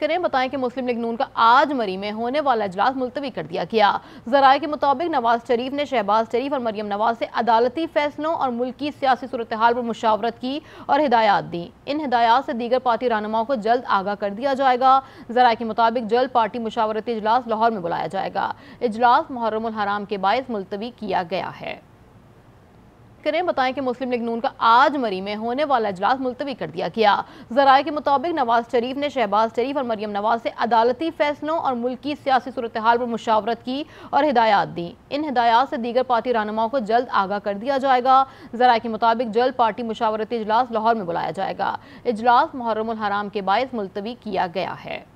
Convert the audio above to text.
करें बताएं कि मुस्लिम लीग नून का आज मरी में होने वाला इजलास मुलतवी कर दिया गया जराये के मुताबिक नवाज शरीफ ने शहबाज शरीफ और मरियम नवाज से अदालती फैसलों और मुल्की सियासी सूरत हाल पर मुशावरत की और हिदायत दी इन हिदायत से दीगर पार्टी रहनुमाओं को जल्द आगाह कर दिया जाएगा जराये के मुताबिक जल्द पार्टी मुशावरती इजलास लाहौर में बुलाया जाएगा इजलास मुहर्रम हराम के बायस मुलतवी किया गया है करें बताएं कि मुस्लिम लीग नून का आज मरी में होने वाला इजलास मुलतवी कर दिया गया जराये के मुताबिक नवाज शरीफ ने शहबाज शरीफ और मरियम नवाज से अदालती फैसलों और मुल्क की सियासी सूरत हाल पर मुशावरत की और हिदायत दी इन हिदायत से दीगर पार्टी रहनुमाओं को जल्द आगाह कर दिया जाएगा जराये के मुताबिक जल्द पार्टी मुशावरती इजलास लाहौर में बुलाया जाएगा इजलास मुहर्रम हराम के बायस मुलतवी किया गया है